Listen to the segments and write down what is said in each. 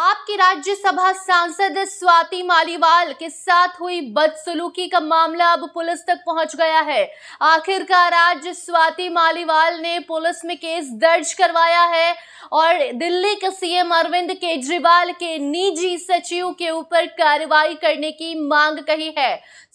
आपकी राज्यसभा सांसद स्वाति मालीवाल के साथ हुई बदसलूकी का मामला अब पुलिस तक पहुंच गया है आखिरकार आज स्वाति मालीवाल ने पुलिस में केस दर्ज करवाया है और दिल्ली के सीएम अरविंद केजरीवाल के निजी सचिव के ऊपर कार्रवाई करने की मांग कही है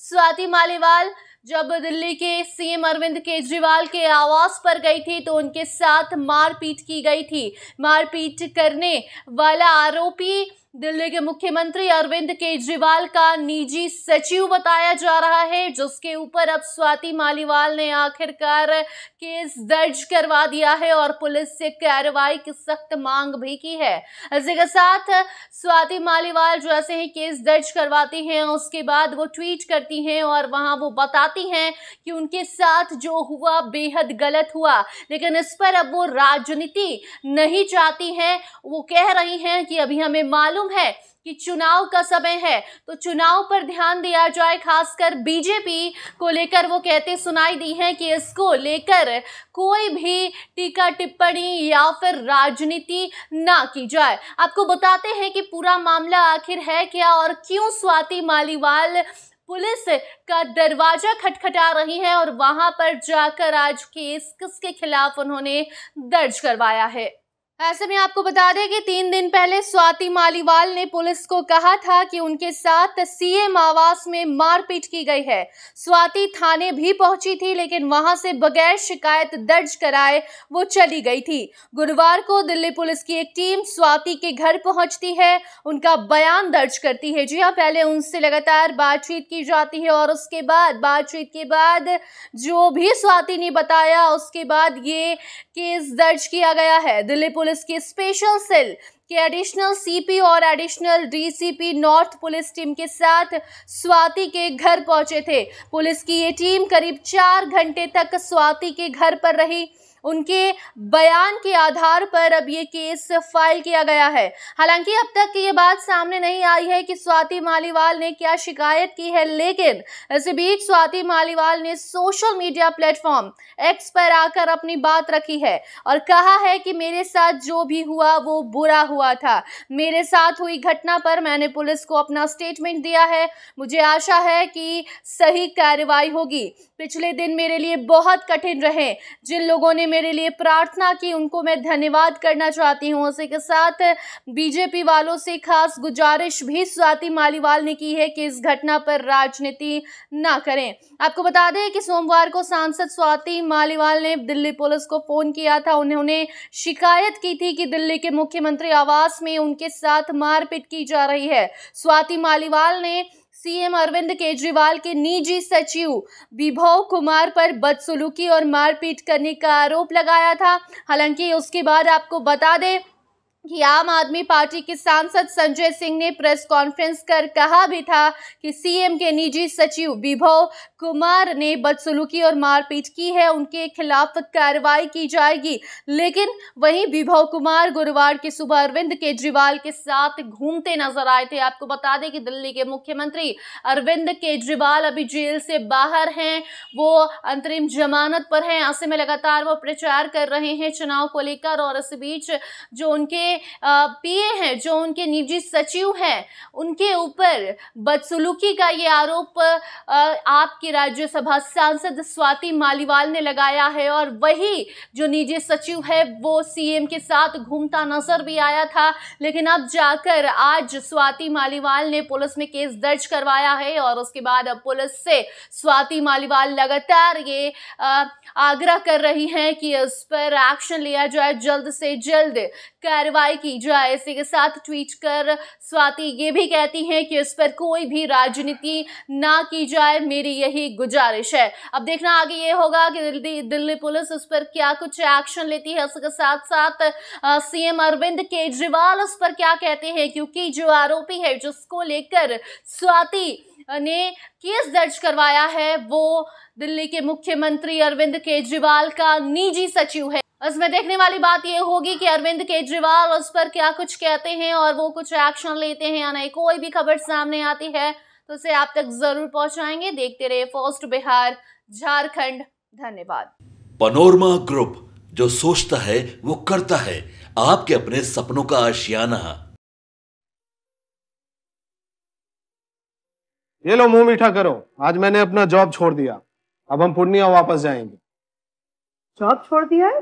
स्वाति मालीवाल जब दिल्ली के सीएम अरविंद केजरीवाल के आवास पर गई थी तो उनके साथ मारपीट की गई थी मारपीट करने वाला आरोपी दिल्ली के मुख्यमंत्री अरविंद केजरीवाल का निजी सचिव बताया जा रहा है जिसके ऊपर अब स्वाति मालीवाल ने आखिरकार केस दर्ज करवा दिया है और पुलिस से कार्रवाई की सख्त मांग भी की है इसी के साथ स्वाति मालीवाल जैसे ही केस दर्ज करवाती हैं उसके बाद वो ट्वीट करती हैं और वहां वो बताती हैं कि उनके साथ जो हुआ बेहद गलत हुआ लेकिन इस पर अब वो राजनीति नहीं चाहती हैं वो कह रही हैं कि अभी हमें मालूम मालूम है कि चुनाव का समय है तो चुनाव पर ध्यान दिया जाए खासकर बीजेपी को लेकर वो कहते सुनाई दी हैं कि इसको लेकर कोई भी टीका टिप्पणी या फिर राजनीति ना की जाए आपको बताते हैं कि पूरा मामला आखिर है क्या और क्यों स्वाति मालीवाल पुलिस का दरवाजा खटखटा रही है और वहां पर जाकर आज केस किसके खिलाफ उन्होंने दर्ज करवाया है ऐसे में आपको बता दें कि तीन दिन पहले स्वाति मालीवाल ने पुलिस को कहा था कि उनके साथ सीएम आवास में मारपीट की गई है स्वाति थाने भी पहुंची थी लेकिन वहां से बगैर शिकायत दर्ज कराए वो चली गई थी गुरुवार को दिल्ली पुलिस की एक टीम स्वाति के घर पहुंचती है उनका बयान दर्ज करती है जी हाँ पहले उनसे लगातार बातचीत की जाती है और उसके बाद बातचीत के बाद जो भी स्वाति ने बताया उसके बाद ये केस दर्ज किया गया है दिल्ली पुलिस की स्पेशल सेल के एडिशनल सीपी और additional DCP north police team के साथ स्वाति के घर पहुंचे थे पुलिस की ये टीम करीब चार घंटे तक स्वाति के घर पर रही उनके बयान के आधार पर अब ये केस फाइल किया गया है हालांकि अब तक ये बात सामने नहीं आई है कि स्वाति मालीवाल ने क्या शिकायत की है लेकिन इस बीच स्वाति मालीवाल ने सोशल मीडिया प्लेटफॉर्म एक्स पर आकर अपनी बात रखी है और कहा है कि मेरे साथ जो भी हुआ वो बुरा हुआ था मेरे साथ हुई घटना पर मैंने पुलिस को अपना स्टेटमेंट दिया है मुझे आशा है कि सही कार्रवाई होगी पिछले दिन मेरे लिए बहुत कठिन रहे जिन लोगों ने मेरे लिए प्रार्थना की उनको मैं धन्यवाद करना चाहती हूँ उसी के साथ बीजेपी वालों से खास गुजारिश भी स्वाति मालीवाल ने की है कि इस घटना पर राजनीति ना करें आपको बता दें कि सोमवार को सांसद स्वाति मालीवाल ने दिल्ली पुलिस को फ़ोन किया था उन्होंने शिकायत की थी कि दिल्ली के मुख्यमंत्री आवास में उनके साथ मारपीट की जा रही है स्वाति मालीवाल ने सीएम अरविंद केजरीवाल के निजी सचिव विभव कुमार पर बदसुलूकी और मारपीट करने का आरोप लगाया था हालांकि उसके बाद आपको बता दें कि आम आदमी पार्टी के सांसद संजय सिंह ने प्रेस कॉन्फ्रेंस कर कहा भी था कि सीएम के निजी सचिव विभव कुमार ने बदसलूकी और मारपीट की है उनके खिलाफ कार्रवाई की जाएगी लेकिन वहीं विभव कुमार गुरुवार की सुबह अरविंद केजरीवाल के साथ घूमते नजर आए थे आपको बता दें कि दिल्ली के मुख्यमंत्री अरविंद केजरीवाल अभी जेल से बाहर हैं वो अंतरिम जमानत पर हैं ऐसे में लगातार वो प्रचार कर रहे हैं चुनाव को लेकर और इस बीच जो उनके पीए हैं जो उनके निजी सचिव हैं उनके ऊपर बदसलूकी का ये आरोप आपकी राज्यसभा सांसद स्वाति मालीवाल ने लगाया है और वही जो निजी सचिव है वो सीएम के साथ घूमता नजर भी आया था लेकिन अब जाकर आज स्वाति मालीवाल ने पुलिस में केस दर्ज करवाया है और उसके बाद अब पुलिस से स्वाति मालीवाल लगातार ये आग्रह कर रही हैं कि उस पर एक्शन लिया जाए जल्द से जल्द कार्रवाई कार्रवाई की जाए इसी के साथ ट्वीट कर स्वाति ये भी कहती हैं कि इस पर कोई भी राजनीति ना की जाए मेरी यही गुजारिश है अब देखना आगे ये होगा कि दिल्ली दिल्ली पुलिस उस पर क्या कुछ एक्शन लेती है इसके साथ साथ सीएम अरविंद केजरीवाल उस पर क्या कहते हैं क्योंकि जो आरोपी है जिसको लेकर स्वाति ने केस दर्ज करवाया है वो दिल्ली के मुख्यमंत्री अरविंद केजरीवाल का निजी सचिव है इसमें देखने वाली बात यह होगी कि अरविंद केजरीवाल उस पर क्या कुछ कहते हैं और वो कुछ एक्शन लेते हैं या नहीं कोई भी खबर सामने आती है तो उसे आप तक जरूर पहुंचाएंगे देखते रहे फर्स्ट बिहार झारखंड धन्यवाद पनोरमा ग्रुप जो सोचता है वो करता है आपके अपने सपनों का आशियाना ये लो मुंह मीठा करो आज मैंने अपना जॉब छोड़ दिया अब हम पूर्णिया वापस जाएंगे जॉब छोड़ दिया है